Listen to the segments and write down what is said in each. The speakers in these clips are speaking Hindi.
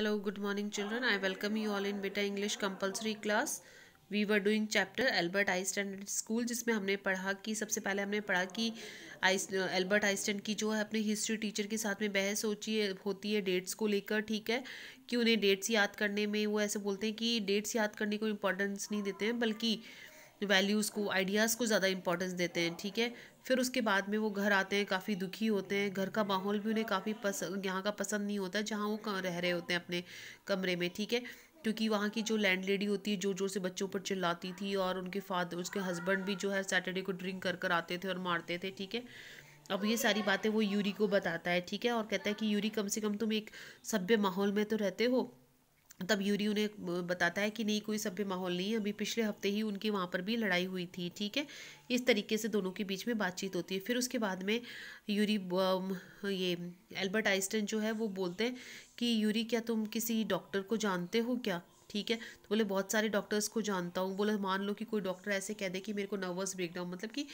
Hello good morning children I welcome you all in बेटा English compulsory class we were doing chapter Albert standard school जिसमें हमने पढ़ा कि सबसे पहले हमने पढ़ा कि आइस एल्बर्ट स्टैंड की जो है अपने हिस्ट्री टीचर के साथ में बहस होती है होती है डेट्स को लेकर ठीक है कि उन्हें डेट्स याद करने में वो ऐसे बोलते हैं कि डेट्स याद करने को इम्पोर्टेंस नहीं देते हैं बल्कि वैल्यूज़ को आइडियाज़ को ज़्यादा इंपॉर्टेंस देते हैं ठीक है फिर उसके बाद में वो घर आते हैं काफ़ी दुखी होते हैं घर का माहौल भी उन्हें काफ़ी पस यहाँ का पसंद नहीं होता जहाँ वो रह रहे होते हैं अपने कमरे में ठीक है क्योंकि वहाँ की जो लैंड लेडी होती है जो जोर से बच्चों पर चिल्लाती थी और उनके फादर उसके हस्बैंड भी जो है सैटरडे को ड्रिंक कर कर आते थे और मारते थे ठीक है अब ये सारी बातें वो यूरी को बताता है ठीक है और कहता है कि यूरी कम से कम तुम एक सभ्य माहौल में तो रहते हो तब यूरी उन्हें बताता है कि नहीं कोई सभ्य माहौल नहीं है अभी पिछले हफ्ते ही उनकी वहाँ पर भी लड़ाई हुई थी ठीक है इस तरीके से दोनों के बीच में बातचीत होती है फिर उसके बाद में यूरी ये एल्बर्ट आइस्टन जो है वो बोलते हैं कि यूरी क्या तुम किसी डॉक्टर को जानते हो क्या ठीक है तो बोले बहुत सारे डॉक्टर्स को जानता हूँ बोले मान लो कि कोई डॉक्टर ऐसे कह दे कि मेरे को नर्वस ब्रेकडाउन मतलब कि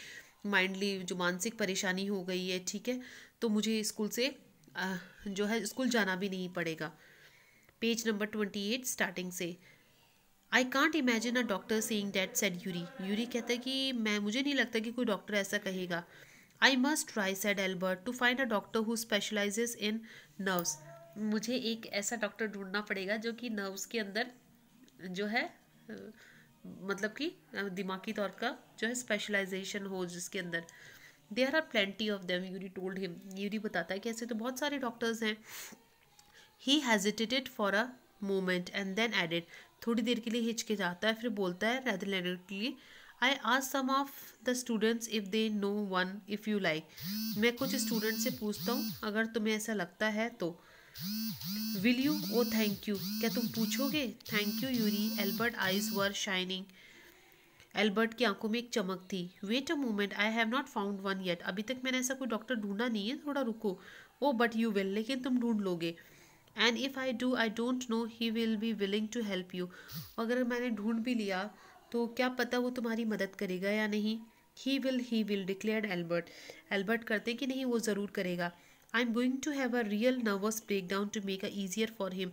माइंडली जो मानसिक परेशानी हो गई है ठीक है तो मुझे स्कूल से जो है स्कूल जाना भी नहीं पड़ेगा page number twenty eight starting से I can't imagine a doctor saying that said Yuri Yuri कहता है कि मैं मुझे नहीं लगता कि कोई डॉक्टर ऐसा कहेगा I must try said Albert to find a doctor who specializes in nerves मुझे एक ऐसा डॉक्टर ढूंढना पड़ेगा जो कि नर्व्स के अंदर जो है मतलब कि दिमागी तौर का जो है स्पेशलाइजेशन हो जिसके अंदर there are plenty of them Yuri told him Yuri बताता है कि ऐसे तो बहुत सारे डॉक्टर्स हैं he hesitated for a moment and then added थोड़ी देर के लिए हिचके जाता है फिर बोलता है rather lander I ask some of the students if they know one if you like मैं कुछ स्टूडेंट से पूछता हूँ अगर तुम्हें ऐसा लगता है तो will you oh thank you क्या तुम पूछोगे thank you Yuri Albert eyes were shining Albert की आंखों में एक चमक थी wait a moment I have not found one yet अभी तक मैंने ऐसा कोई डॉक्टर ढूंढा नहीं है थोड़ा रुको ओ बट यू विल लेकिन तुम ढूंढ लोगे and if I do I don't know he will be willing to help you अगर मैंने ढूंढ भी लिया तो क्या पता वो तुम्हारी मदद करेगा या नहीं he will he will declare Albert Albert करते कि नहीं वो ज़रूर करेगा I am going to have a real nervous breakdown to make a easier for him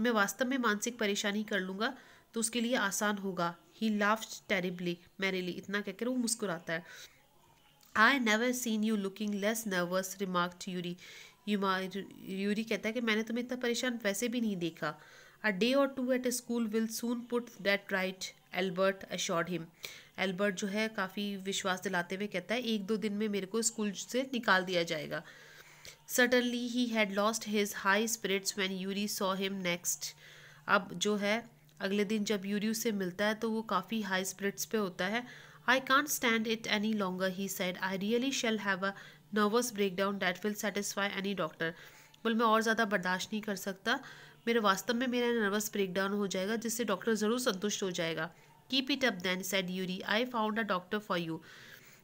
मैं वास्तव में मानसिक परेशानी कर लूँगा तो उसके लिए आसान होगा ही लाफ टेरिबली मेरे लिए इतना कहकर वो मुस्कुराता है I never seen you looking less nervous remark Yuri युमा यूरी कहता है कि मैंने तुम्हें इतना परेशान वैसे भी नहीं देखा a day or two at a school will soon put that right Albert assured him Albert जो है काफ़ी विश्वास दिलाते हुए कहता है एक दो दिन में मेरे को स्कूल से निकाल दिया जाएगा suddenly he had lost his high spirits when Yuri saw him next अब जो है अगले दिन जब यूरी उससे मिलता है तो वो काफ़ी हाई स्पिरिट्स पे होता है I can't stand it any longer, he said. I really shall have a nervous breakdown that will satisfy any doctor. बोल मैं और ज़्यादा बर्दाश्त नहीं कर सकता मेरे वास्तव में मेरा नर्वस ब्रेकडाउन हो जाएगा जिससे डॉक्टर ज़रूर संतुष्ट हो जाएगा keep it up then said Yuri I found a doctor for you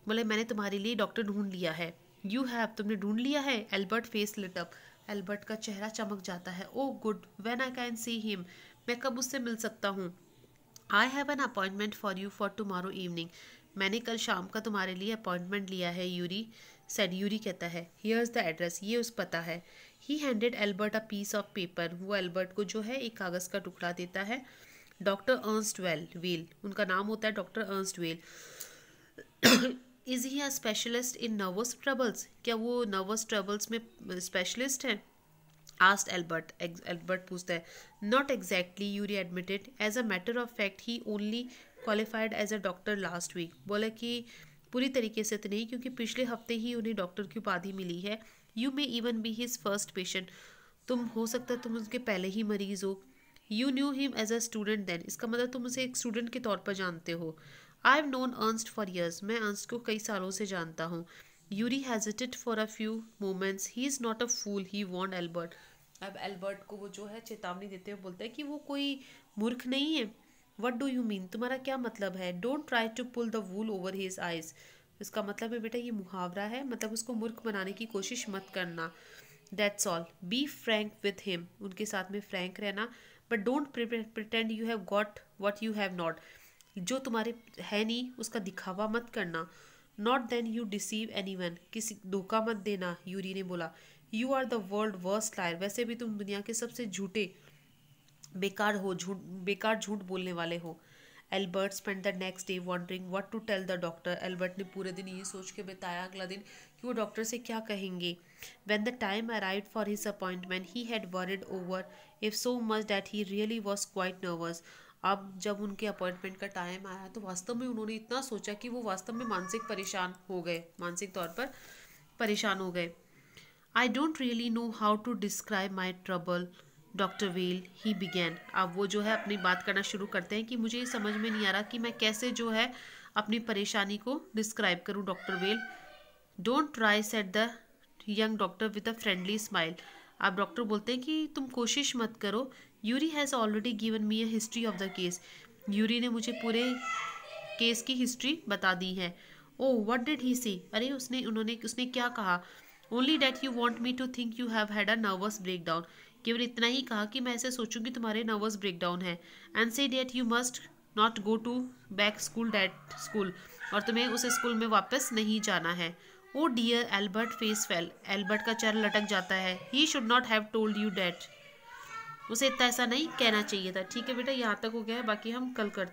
बोले मैंने तुम्हारे लिए डॉक्टर ढूंढ लिया है यू हैव तुमने ढूंढ लिया है एल्बर्ट फेस लिटअप एल्बर्ट का चेहरा चमक जाता है oh good when I can see him मैं कब उससे मिल सकता हूँ I have an appointment for you for tomorrow evening मैंने कल शाम का तुम्हारे लिए अपॉइंटमेंट लिया है यूरी सेड यूरी कहता है हियर इज़ द एड्रेस ये उस पता है he handed Albert a piece of paper वो एल्बर्ट को जो है एक कागज़ का टुकड़ा देता है डॉक्टर अर्नस्ट वेल वेल उनका नाम होता है doctor Ernst well is he a specialist in nervous troubles क्या वो नर्वस ट्रबल्स में स्पेशलिस्ट हैं आस्ट एल्बर्ट एल्बर्ट पूछता है exactly Yuri admitted as a matter of fact he only qualified as a doctor last week बोला कि पूरी तरीके से तो नहीं क्योंकि पिछले हफ्ते ही उन्हें डॉक्टर की उपाधि मिली है you may even be his first patient तुम हो सकता है तुम उसके पहले ही मरीज हो you knew him as a student then इसका मतलब तुम उसे एक स्टूडेंट के तौर पर जानते हो I have known Ernst for years मैं अर्नस्ट को कई सालों से जानता हूँ Yuri hesitated for a few moments he is not a fool he won't Albert अब एल्बर्ट को वो जो है चेतावनी देते हुए बोलता है कि वो कोई मूर्ख नहीं है वट डू यू मीन तुम्हारा क्या मतलब है don't try to pull the wool over his eyes इसका मतलब है बेटा ये मुहावरा है मतलब उसको मूर्ख बनाने की कोशिश मत करना that's all be frank with him उनके साथ में फ्रैंक रहना but don't pretend you have got what you have not जो तुम्हारे है नहीं उसका दिखावा मत करना not then you deceive anyone किसी धोखा मत देना यूरी ने बोला you are the world worst liar वैसे भी तुम दुनिया के सबसे झूठे बेकार हो झूठ बेकार झूठ बोलने वाले हो Albert spend the next day wondering what to tell the doctor Albert ने पूरे दिन ये सोच के बिताया अगला दिन कि वो डॉक्टर से क्या कहेंगे when the time arrive for his appointment he had worried over it so much that he really was quite nervous अब जब उनके अपॉइंटमेंट का टाइम आया तो वास्तव में उन्होंने इतना सोचा कि वो वास्तव में मानसिक परेशान हो गए मानसिक तौर पर परेशान हो गए I don't really know how to describe my trouble doctor well he began अब वो जो है अपनी बात करना शुरू करते हैं कि मुझे ये समझ में नहीं आ रहा कि मैं कैसे जो है अपनी परेशानी को डिस्क्राइब करूँ doctor well don't try said the young doctor with a friendly smile आप डॉक्टर बोलते हैं कि तुम कोशिश मत करो Yuri has already given me a history of the case Yuri ने मुझे पूरे केस की हिस्ट्री बता दी है ओ वट डिड ही सी अरे उसने उन्होंने उसने क्या कहा only that you want me to think you have had a nervous breakdown केवल इतना ही कहा कि मैं ऐसे सोचूंगी तुम्हारे नर्वस ब्रेक डाउन है and say that you must not go to back school that school और तुम्हें उस स्कूल में वापस नहीं जाना है oh dear Albert face fell Albert का चेहरा लटक जाता है he should not have told you that उसे इतना ऐसा नहीं कहना चाहिए था ठीक है बेटा यहाँ तक हो गया है बाकी हम कल करते